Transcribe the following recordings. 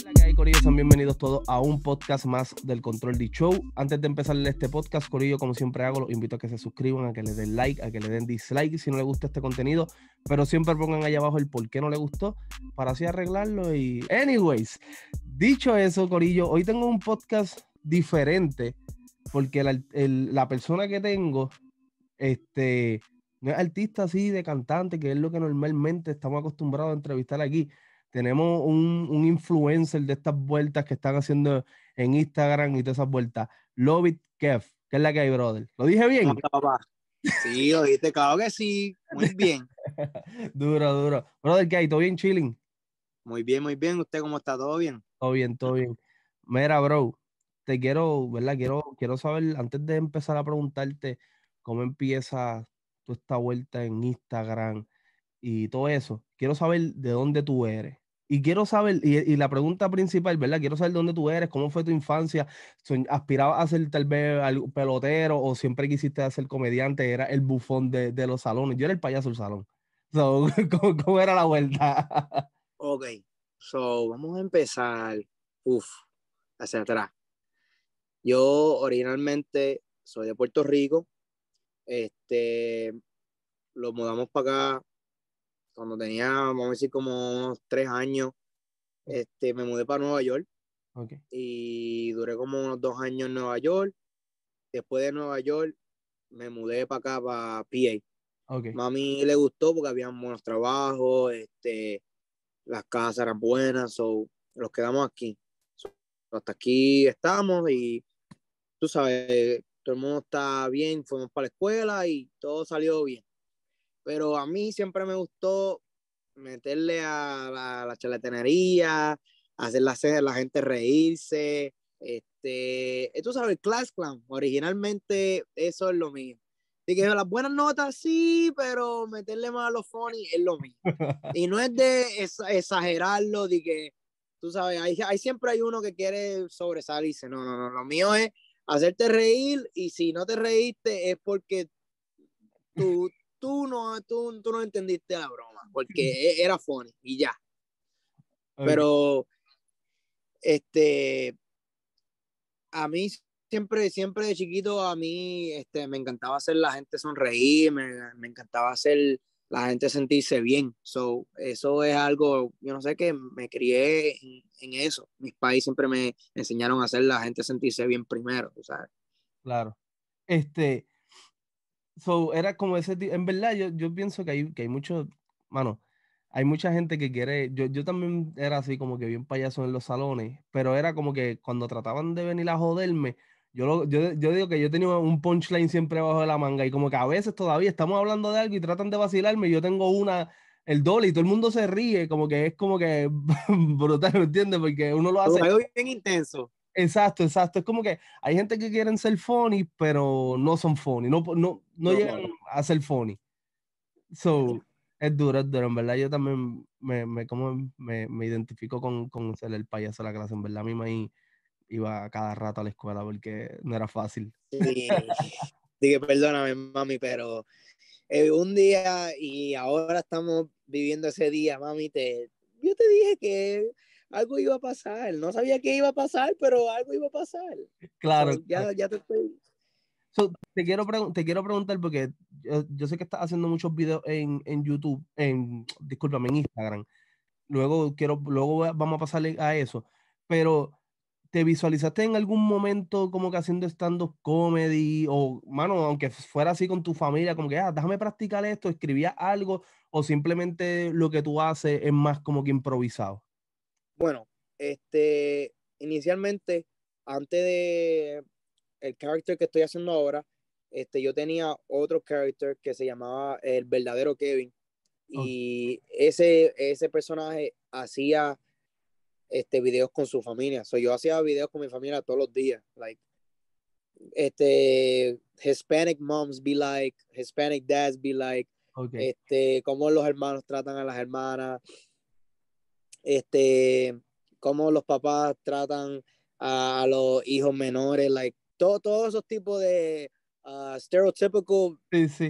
Hola, ¿qué hay, Corillo? Sean bienvenidos todos a un podcast más del Control D Show. Antes de empezar este podcast, Corillo, como siempre hago, los invito a que se suscriban, a que le den like, a que le den dislike si no les gusta este contenido, pero siempre pongan ahí abajo el por qué no le gustó para así arreglarlo y... Anyways, dicho eso, Corillo, hoy tengo un podcast diferente porque la, la persona que tengo, este no es artista así de cantante, que es lo que normalmente estamos acostumbrados a entrevistar aquí. Tenemos un, un influencer de estas vueltas que están haciendo en Instagram y todas esas vueltas. Lovit Kev, que es la que hay, brother. ¿Lo dije bien? Ah, sí, oíste, claro que sí. Muy bien. duro, duro. Brother, ¿qué hay? ¿Todo bien, chilling? Muy bien, muy bien. ¿Usted cómo está? ¿Todo bien? Todo bien, todo bien. Mira, bro, te quiero, ¿verdad? Quiero, quiero saber, antes de empezar a preguntarte cómo empieza toda esta vuelta en Instagram y todo eso. Quiero saber de dónde tú eres. Y quiero saber, y, la pregunta principal, ¿verdad? Quiero saber de dónde tú eres, cómo fue tu infancia, aspiraba a ser tal vez pelotero o siempre quisiste ser comediante, era el bufón de, los salones, yo era el payaso del salón. So, ¿cómo, era la vuelta? Ok, so vamos a empezar, uff, hacia atrás. Yo originalmente soy de Puerto Rico, este, lo mudamos para acá cuando tenía, vamos a decir, como tres años. Este, me mudé para Nueva York. Y duré como unos dos años en Nueva York. Después de Nueva York, me mudé para acá, para PA. a Mami le gustó porque había buenos trabajos, este, las casas eran buenas, o los quedamos aquí. hasta aquí estamos y tú sabes, todo el mundo está bien, fuimos para la escuela y todo salió bien. Pero a mí siempre me gustó meterle a la, a la hacer la, gente reírse. Este, eh, tú sabes, Class Clan, originalmente eso es lo mío. Así que las buenas notas sí, pero meterle más a los funny es lo mío. Y no es de exagerarlo, de que, tú sabes, hay, hay siempre hay uno que quiere sobresalirse. No, no, no, lo mío es hacerte reír y si no te reíste es porque tú, tú, no, tú, no entendiste la broma, porque e, era funny y ya. Pero, este, a mí siempre, siempre de chiquito, a mí este, me encantaba hacer la gente sonreír, me, me encantaba hacer la gente sentirse bien. So, eso es algo, yo no sé que me crié en, eso. Mis países siempre me enseñaron a hacer la gente sentirse bien primero, ¿sabes? Claro. Este, so, era como ese, en verdad, yo, yo pienso que hay, que hay mucho, mano, hay mucha gente que quiere, yo, yo también era así como que bien payaso en los salones, pero era como que cuando trataban de venir a joderme, yo, yo, yo, digo que yo he tenido un punchline siempre abajo de la manga y como que a veces todavía estamos hablando de algo y tratan de vacilarme y yo tengo una, el doble y todo el mundo se ríe, como que es como que brutal, ¿me entiendes? Porque uno lo hace... bien intenso. Exacto, exacto. Es como que hay gente que quieren ser funny, pero no son funny, no, no, no, llegan a ser funny. So, es duro, es duro. En verdad, yo también me, me como me, me identifico con, con ser el payaso de la clase. En verdad, a mí iba cada rato a la escuela porque no era fácil. Sí, dije, perdóname, mami, pero eh, un día y ahora estamos viviendo ese día, mami, te, yo te dije que algo iba a pasar. No sabía qué iba a pasar, pero algo iba a pasar. Claro. ya, ya te estoy... te, quiero te quiero preguntar porque yo, yo, sé que estás haciendo muchos videos en, en YouTube, en, discúlpame, en Instagram. Luego, quiero, luego vamos a pasarle a eso. Pero ¿Te visualizaste en algún momento como que haciendo stand-up comedy o, mano, aunque fuera así con tu familia, como que, ah, déjame practicar esto, escribía algo o simplemente lo que tú haces es más como que improvisado? Bueno, este, inicialmente, antes de el character que estoy haciendo ahora, este, yo tenía otro character que se llamaba el verdadero Kevin y ese, ese personaje hacía este, videos con su familia. So, yo hacía videos con mi familia todos los días. Like, este, Hispanic moms be like, Hispanic dads be like, este, cómo los hermanos tratan a las hermanas, este, cómo los papás tratan a, los hijos menores, like, todo, todos esos tipos de ah, stereotypical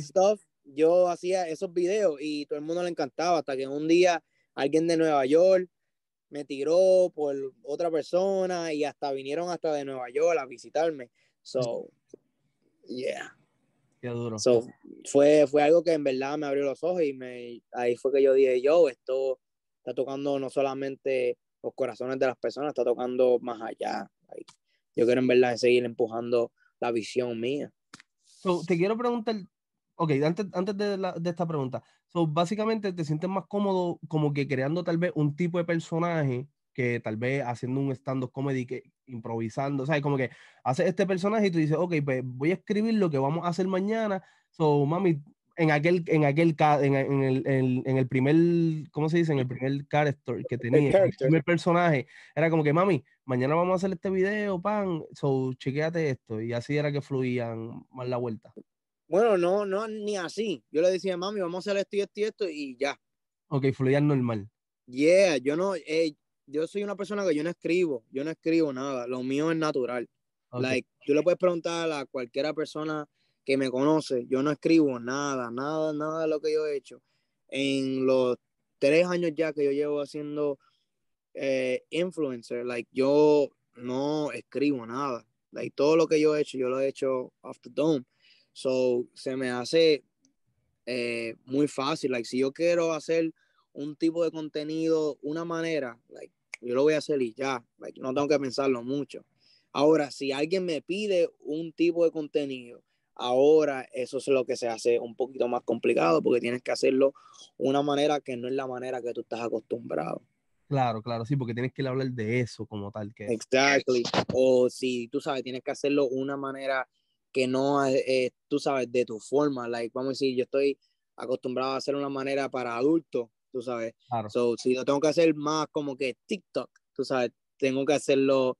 stuff. Yo hacía esos videos y todo el mundo le encantaba hasta que un día alguien de Nueva York me tiró por otra persona y hasta vinieron hasta de Nueva York a visitarme. So, yeah. Qué duro. So, fue, fue algo que en verdad me abrió los ojos y me, ahí fue que yo dije, yo, esto está tocando no solamente los corazones de las personas, está tocando más allá. Yo quiero en verdad seguir empujando la visión mía. te quiero preguntar ok, antes, antes de, esta pregunta, so, básicamente te sientes más cómodo como que creando tal vez un tipo de personaje que tal vez haciendo un stand-up comedy, que, improvisando, ¿sabes? Como que hace este personaje y tú dices, ok, pues voy a escribir lo que vamos a hacer mañana, so, mami, en aquel, en aquel, en, en, el, en, el primer, ¿cómo se dice? En el primer character que tenía, el, el primer personaje, era como que, mami, mañana vamos a hacer este video, pan, so, chequeate esto, y así era que fluían más la vuelta. Bueno, no, no, ni así. Yo le decía, mami, vamos a hacer esto y esto y esto y ya. Ok, fluía normal. Yeah, yo no, eh, yo soy una persona que yo no escribo, yo no escribo nada, lo mío es natural. Like, tú le puedes preguntar a cualquiera persona que me conoce, yo no escribo nada, nada, nada de lo que yo he hecho. En los tres años ya que yo llevo haciendo eh, influencer, like, yo no escribo nada. Like, todo lo que yo he hecho, yo lo he hecho off the dome. So, se me hace eh, muy fácil. Like, si yo quiero hacer un tipo de contenido, una manera, like, yo lo voy a hacer y ya. no tengo que pensarlo mucho. Ahora, si alguien me pide un tipo de contenido, ahora eso es lo que se hace un poquito más complicado porque tienes que hacerlo una manera que no es la manera que tú estás acostumbrado. Claro, claro, sí, porque tienes que hablar de eso como tal que. Exactly. O si tú sabes, tienes que hacerlo una manera que no, eh, tú sabes, de tu forma. Like, vamos a decir, yo estoy acostumbrado a hacer una manera para adultos, tú sabes. Claro. si lo tengo que hacer más como que TikTok, tú sabes, tengo que hacerlo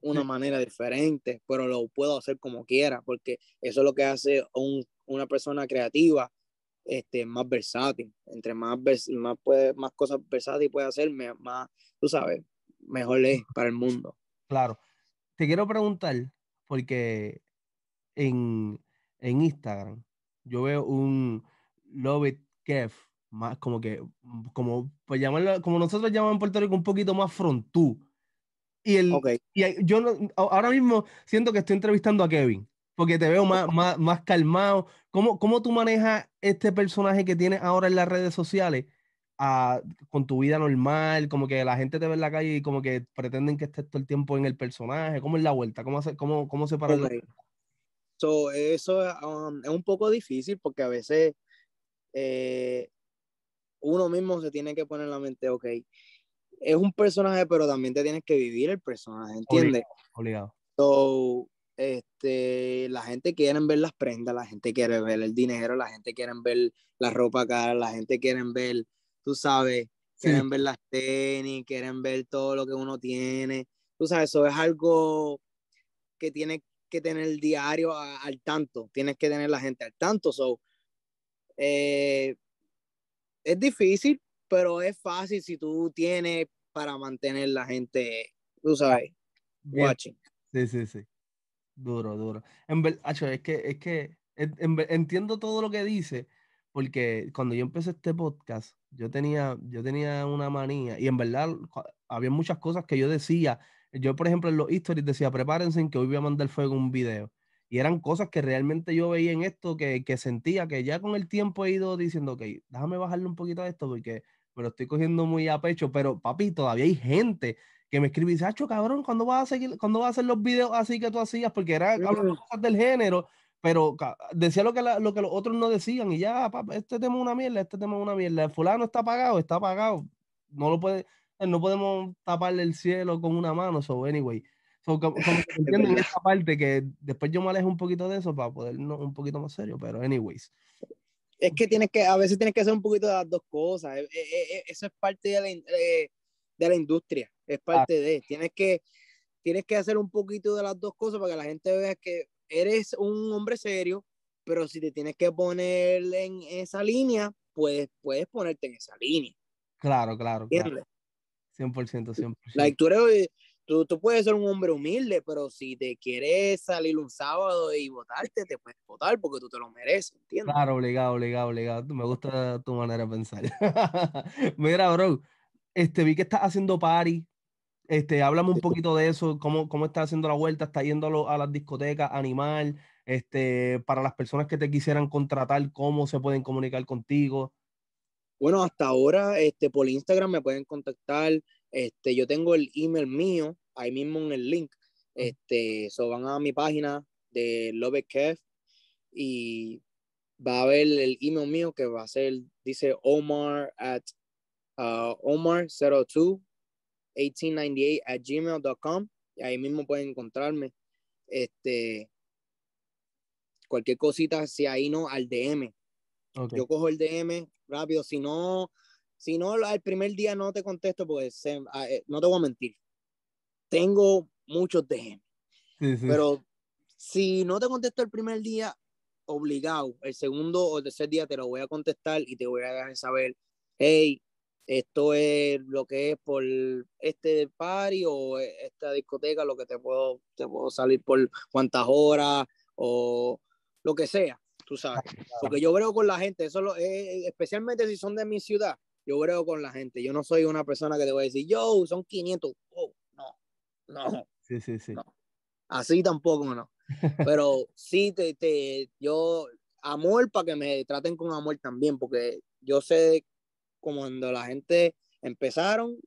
una manera diferente, pero lo puedo hacer como quiera, porque eso es lo que hace un, una persona creativa este, más versátil. Entre más, vers más, puede, más cosas versátiles puede hacer, más, tú sabes, mejor es mm. para el mundo. Claro. Te quiero preguntar, porque en, Instagram, yo veo un Love It Kev, más como que, mm, como, pues llamarlo, como nosotros llamamos en Puerto Rico, un poquito más frontú. Y, y yo mm, ahora mismo siento que estoy entrevistando a Kevin, porque te veo más, calmado. ¿Cómo, ¿Cómo, tú manejas este personaje que tienes ahora en las redes sociales con tu vida normal? Como que la gente te ve en la calle y como que pretenden que estés todo el tiempo en el personaje. ¿Cómo es la vuelta? ¿Cómo, hace, cómo, cómo se para So, eso um, es un poco difícil porque a veces eh, uno mismo se tiene que poner en la mente, ok, es un personaje, pero también te tienes que vivir el personaje, ¿entiendes? Obligado. Este, la gente quiere ver las prendas, la gente quiere ver el dinero, la gente quiere ver la ropa cara, la gente quiere ver, tú sabes, quieren ver las tenis, quieren ver todo lo que uno tiene. Tú sabes, eso es algo que tiene que tener diario al tanto, tienes que tener la gente al tanto. So, eh, es difícil, pero es fácil si tú tienes para mantener la gente, tú sabes, watching. Sí, sí, sí. Duro, duro. En es que, es que entiendo todo lo que dice, porque cuando yo empecé este podcast, yo tenía, yo tenía una manía, y en verdad había muchas cosas que yo decía yo, por ejemplo, en los stories decía, prepárense en que hoy voy a mandar fuego un video. Y eran cosas que realmente yo veía en esto, que, sentía que ya con el tiempo he ido diciendo, ok, déjame bajarle un poquito a esto porque me lo estoy cogiendo muy a pecho. Pero, papi, todavía hay gente que me escribe y dice, Acho, cabrón, ¿cuándo vas a seguir, cuándo vas a hacer los videos así que tú hacías? Porque eran cosas del género, pero decía lo que, lo que los otros no decían y ya, este tema es una mierda, este tema es una mierda. El fulano está pagado, está pagado. No lo puede, eh, no podemos taparle el cielo con una mano, so anyway. como, que entienden parte que después yo me alejo un poquito de eso para poder un poquito más serio, pero anyways. Es que tienes que, a veces tienes que hacer un poquito de las dos cosas. Eh, eh, eso es parte de la, de la industria, es ah. parte de. Tienes que, tienes que hacer un poquito de las dos cosas para que la gente vea que eres un hombre serio, pero si te tienes que poner en esa línea, pues puedes ponerte en esa línea. Claro, claro. claro. 100%, 100%. Like, tú, tú, tú, puedes ser un hombre humilde, pero si te quieres salir un sábado y votarte, te puedes votar porque tú te lo mereces, ¿entiendes? Claro, obligado, obligado, obligado. Me gusta tu manera de pensar. Mira, bro, este, vi que estás haciendo party. Este, háblame un poquito de eso, cómo, cómo estás haciendo la vuelta, estás yendo a, a las discotecas, animal, este, para las personas que te quisieran contratar, cómo se pueden comunicar contigo. Bueno, hasta ahora este, por Instagram me pueden contactar. Este, yo tengo el email mío ahí mismo en el link. Este, so van a mi página de Love Kev y va a ver el email mío que va a ser, dice Omar at uh, Omar02 at gmail.com y ahí mismo pueden encontrarme. Este, cualquier cosita, si ahí no, al DM, yo cojo el DM rápido, si no, si no, el primer día no te contesto, pues no te voy a mentir. Tengo muchos DM, pero si no te contesto el primer día, obligado, el segundo o tercer día te lo voy a contestar y te voy a dejar saber, hey, esto es lo que es por este party o esta discoteca, lo que te puedo, te puedo salir por cuántas horas o lo que sea. Porque yo creo con la gente, eso eh, especialmente si son de mi ciudad, yo creo con la gente. Yo no soy una persona que te voy a decir, yo, son 500. no, no. Así tampoco, no. Pero sí, te, yo, amor para que me traten con amor también, porque yo sé como cuando la gente empezaron,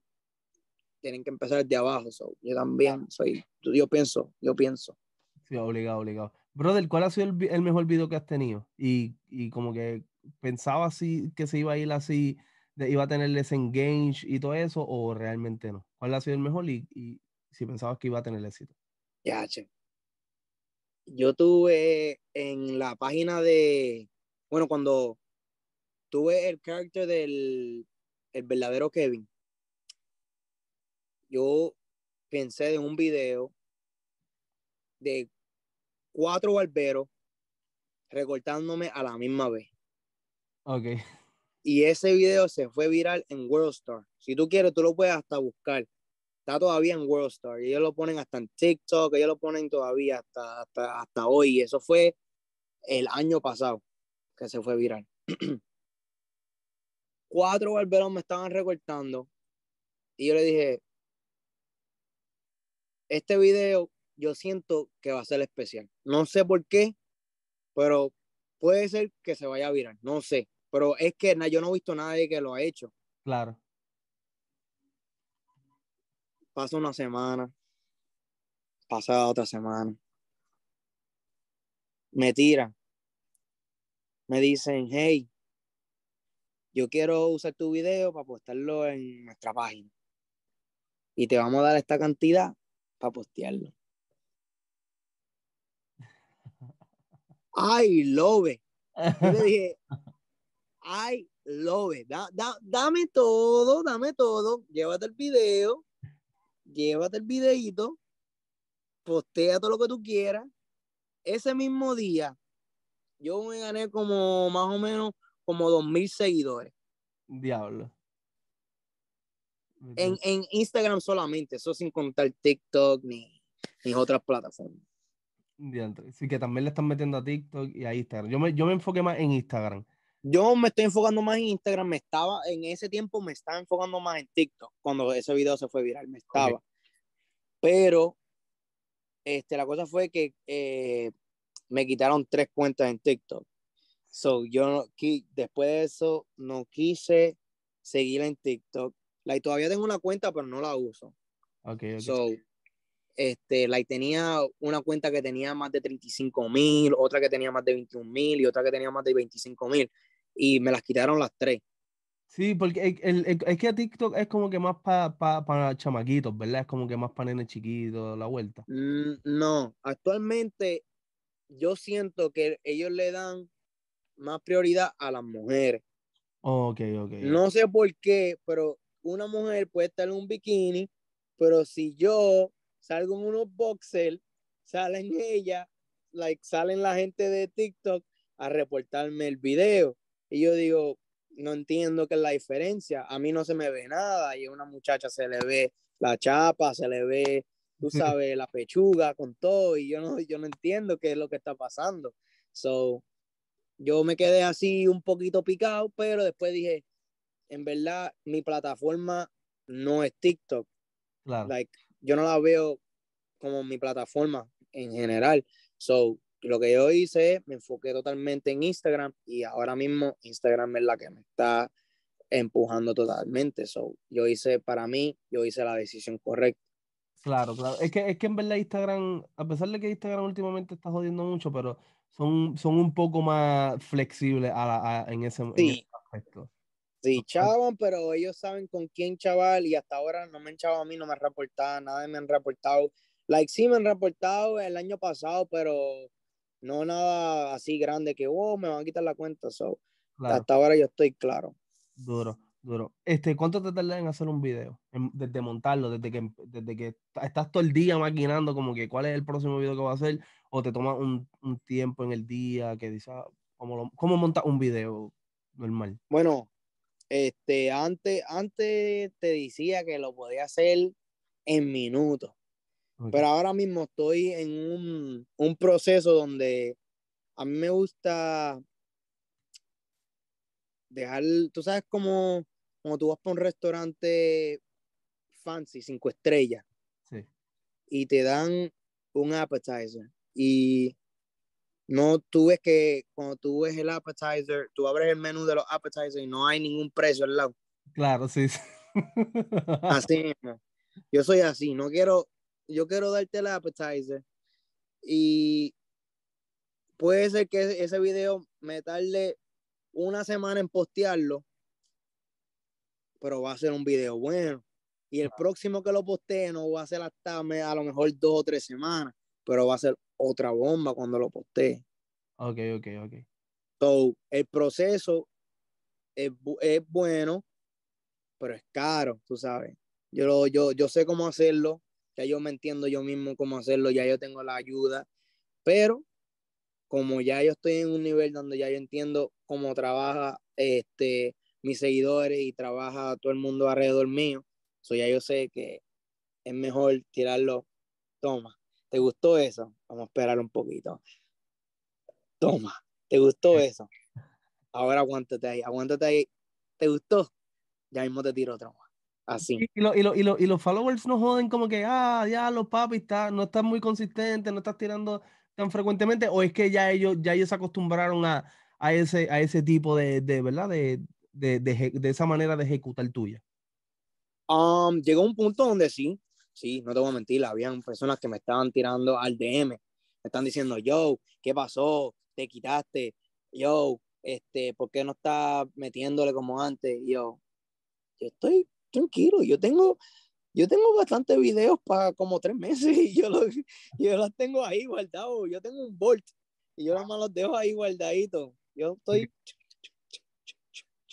tienen que empezar de abajo. Yo también soy, yo pienso, yo pienso. Sí, obligado, obligado. Brother, ¿cuál ha sido el, mejor video que has tenido? Y, como que pensaba así que se iba a ir así, iba a tener ese engage y todo eso, o realmente no. ¿Cuál ha sido el mejor y, y si pensabas que iba a tener éxito? Ya, che. Yo tuve en la página de, bueno, cuando tuve el carácter del el verdadero Kevin, yo pensé en un video de cuatro barberos recortándome a la misma vez. Ok. Y ese video se fue viral en Worldstar. Si tú quieres, tú lo puedes hasta buscar. Está todavía en Worldstar. Ellos lo ponen hasta en TikTok, ellos lo ponen todavía hasta, hasta, hasta hoy. Eso fue el año pasado que se fue viral. cuatro barberos me estaban recortando y yo le dije, este video yo siento que va a ser especial. No sé por qué, pero puede ser que se vaya a virar, no sé. Pero es que yo no he visto nadie que lo ha hecho. Claro. Pasa una semana, pasa otra semana. Me tiran. Me dicen, hey, yo quiero usar tu video para postarlo en nuestra página. Y te vamos a dar esta cantidad para postearlo. I love it. Yo le dije, I love dame todo, dame todo. Llévate el video, llévate el videito, postea todo lo que tú quieras. Ese mismo día, yo me gané como más o menos como dos mil seguidores. Diablo. En, Instagram solamente, eso sin contar TikTok ni, ni otras plataformas. Sí, que también le están metiendo a TikTok y a Instagram. Yo me, yo me enfoqué más en Instagram. Yo me estoy enfocando más en Instagram. Me estaba, en ese tiempo me estaba enfocando más en TikTok cuando ese video se fue viral. Me estaba. Pero este, la cosa fue que eh, me quitaron tres cuentas en TikTok. So, yo después de eso no quise seguir en TikTok. y todavía tengo una cuenta, pero no la uso. Ok, ok este, la tenía una cuenta que tenía más de 35 mil, otra que tenía más de 21 mil y otra que tenía más de 25 mil. Y me las quitaron las tres. Sí, porque es que TikTok es como que más para chamaquitos, ¿verdad? Es como que más para nenes chiquitos, la vuelta. Mm, no, actualmente yo siento que ellos le dan más prioridad a las mujeres. ok, No sé por qué, pero una mujer puede estar en un bikini, pero si yo salgo en unos boxers, salen ella, like, salen la gente de TikTok a reportarme el video. Y yo digo, no entiendo qué es la diferencia. A mí no se me ve nada y a una muchacha se le ve la chapa, se le ve, tú sabes, la pechuga con todo y yo no, yo no entiendo qué es lo que está pasando. So, yo me quedé así un poquito picado, pero después dije, en verdad, mi plataforma no es TikTok yo no la veo como mi plataforma en general. So, lo que yo hice es me enfoqué totalmente en Instagram y ahora mismo Instagram es la que me está empujando totalmente. So, yo hice para mí, yo hice la decisión correcta. Claro, claro. Es que, es que en verdad Instagram, a pesar de que Instagram últimamente está jodiendo mucho, pero son, son un poco más flexibles a en, ese, en ese aspecto. Sí, chavan, pero ellos saben con quién chaval y hasta ahora no me han chavado a mí, no me han reportado, nada me han reportado. Like, sí me han reportado el año pasado, pero no nada así grande que, oh, me van a quitar la cuenta. So, Hasta ahora yo estoy claro. Duro, duro. Este, ¿Cuánto te tardan en hacer un video? desde montarlo, desde que, desde que estás todo el día maquinando como que cuál es el próximo video que va a hacer, o te toma un, tiempo en el día que dices, ah, ¿cómo, ¿cómo montas un video normal? Bueno, este, antes, antes te decía que lo podía hacer en minutos, pero ahora mismo estoy en un, proceso donde a mí me gusta dejar, tú sabes como, como tú vas para un restaurante fancy, cinco estrellas, y te dan un appetizer. Y no tú ves que cuando tú ves el appetizer, tú abres el menú de los appetizers y no hay ningún precio al lado. Claro, sí. así Yo soy así, no quiero, yo quiero darte el appetizer y puede ser que ese video me tarde una semana en postearlo, pero va a ser un video bueno. Y el próximo que lo postee no va a ser hasta a lo mejor dos o tres semanas, pero va a ser otra bomba cuando lo postee. Ok, ok, ok. So, el proceso es, bueno, pero es caro, tú sabes. Yo, yo, yo sé cómo hacerlo, ya yo me entiendo yo mismo cómo hacerlo, ya yo tengo la ayuda, pero como ya yo estoy en un nivel donde ya yo entiendo cómo trabaja este, mis seguidores y trabaja todo el mundo alrededor mío, so ya yo sé que es mejor tirarlo, toma, ¿te gustó eso? Vamos a esperar un poquito. Toma, ¿te gustó eh. eso? Ahora aguántate ahí, aguántate ahí. ¿Te gustó? Ya mismo te tiro otra, Así. Y, los followers no joden como que, ah, ya los papis no están muy consistentes, no estás tirando tan frecuentemente, o es que ya ellos, ya ellos se acostumbraron a, ese, a ese tipo de, ¿verdad? De, de, esa manera de ejecutar tuya. Um, llegó un punto donde sí, sí, no te voy a mentir, habían personas que me estaban tirando al DM, me están diciendo, yo, ¿qué pasó? ¿Te quitaste? Yo, este, ¿por qué no estás metiéndole como antes? Yo, yo estoy tranquilo, yo tengo, yo tengo bastantes videos para como tres meses y yo los, yo los tengo ahí guardados, yo tengo un bolt y yo nada más los dejo ahí guardaditos, yo estoy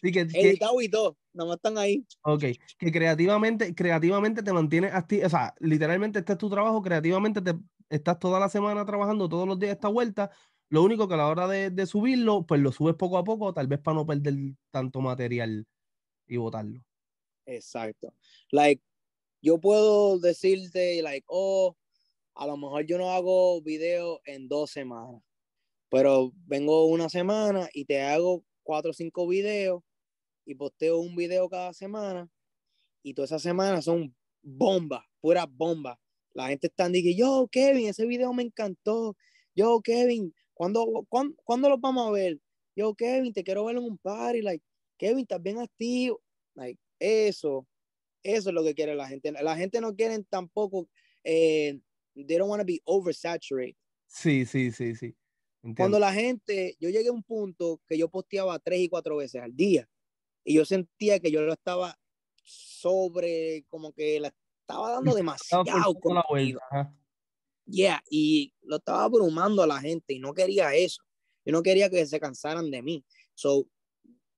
editado y todo nada más están ahí. Ok, que creativamente, creativamente te mantienes activo, o sea, literalmente este es tu trabajo, creativamente te estás toda la semana trabajando todos los días esta vuelta, lo único que a la hora de, subirlo, pues lo subes poco a poco, tal vez para no perder tanto material y botarlo. Exacto. Like, yo puedo decirte, like, oh, a lo mejor yo no hago video en dos semanas, pero vengo una semana y te hago cuatro o cinco videos y posteo un video cada semana y todas esas semanas son bombas, pura bomba La gente está diciendo, yo, Kevin, ese video me encantó. Yo, Kevin, ¿cuándo, cuándo, cuándo vamos a ver? Yo, Kevin, te quiero ver en un party. Like, Kevin, estás bien activo. Like, eso, eso es lo que quiere la gente. La gente no quiere tampoco, eh, they don't want to be oversaturated. Sí, sí, sí, sí. Cuando la gente, yo llegué a un punto que yo posteaba tres y cuatro veces al día y yo sentía que yo lo estaba sobre, como que la estaba dando demasiado. con Yeah, y lo estaba abrumando a la gente y no quería eso. Yo no quería que se cansaran de mí. So,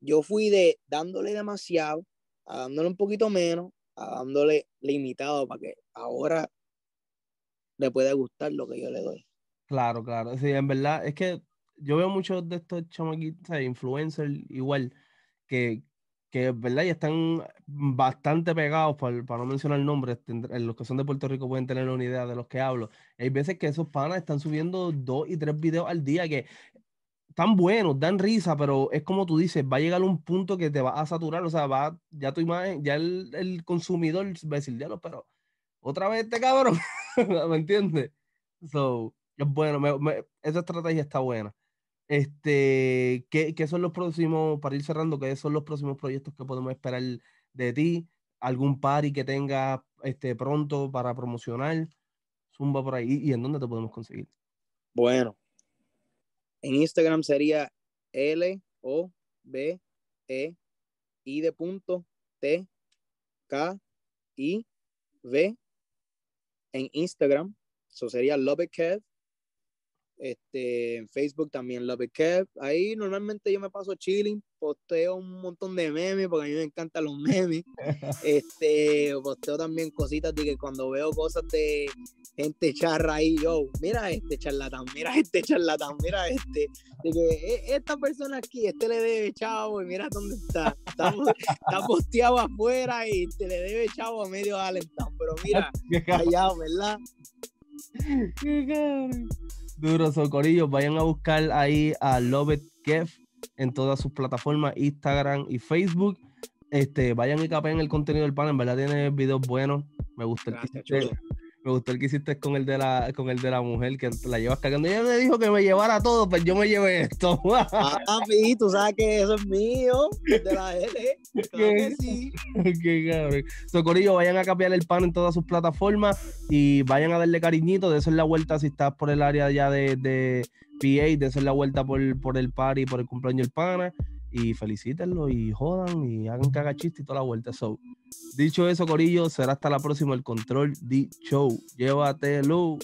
yo fui de dándole demasiado, a dándole un poquito menos, a dándole limitado para que ahora le pueda gustar lo que yo le doy. Claro, claro. Sí, en verdad, es que yo veo muchos de estos chamaquitos, influencers, igual, que, que ¿verdad? ya están bastante pegados, para no mencionar nombres, los que son de Puerto Rico pueden tener una idea de los que hablo. Hay veces que esos panas están subiendo dos y tres videos al día que están buenos, dan risa, pero es como tú dices, va a llegar un punto que te va a saturar, o sea, va, ya tu imagen, ya el, el consumidor va a decir, ya pero otra vez este cabrón, ¿me entiendes? So, bueno, esa estrategia está buena. Este, ¿qué, son los próximos, para ir cerrando, qué son los próximos proyectos que podemos esperar de ti? ¿Algún party que tengas este, pronto para promocionar? Zumba por ahí. ¿Y en dónde te podemos conseguir? Bueno, en Instagram sería L O B E I de punto T K I V en Instagram. Eso sería Love este, en Facebook también Love It Ahí normalmente yo me paso chilling, posteo un montón de memes porque a mí me encantan los memes. Este, posteo también cositas de que cuando veo cosas de gente charra ahí, yo, mira este charlatán, mira este charlatán, mira este. De que e, esta persona aquí, este le debe chavo y mira dónde está. Está, posteado afuera y te este le debe chavo a medio Allentown, pero mira, callado, ¿verdad? Duro, corillos vayan a buscar ahí a Love Kev en todas sus plataformas, Instagram y Facebook. Este, vayan y capen el contenido del pan, en verdad tiene videos buenos. Me gusta el me gustó el que hiciste con el de la, con el de la mujer que la llevas cagando Ella me dijo que me llevara todo, pero pues yo me llevé esto. Papi, tú sabes que eso es mío, de la L. que sí. Socorillo, vayan a cambiar el pan en todas sus plataformas y vayan a darle cariñito. De eso es la vuelta si estás por el área ya de, de PA, de hacer la vuelta por, por el party, por el cumpleaños del pana y felicítenlo y jodan y hagan cagachiste y toda la vuelta. show. dicho eso, Corillo, será hasta la próxima el Control D Show. Llévatelo.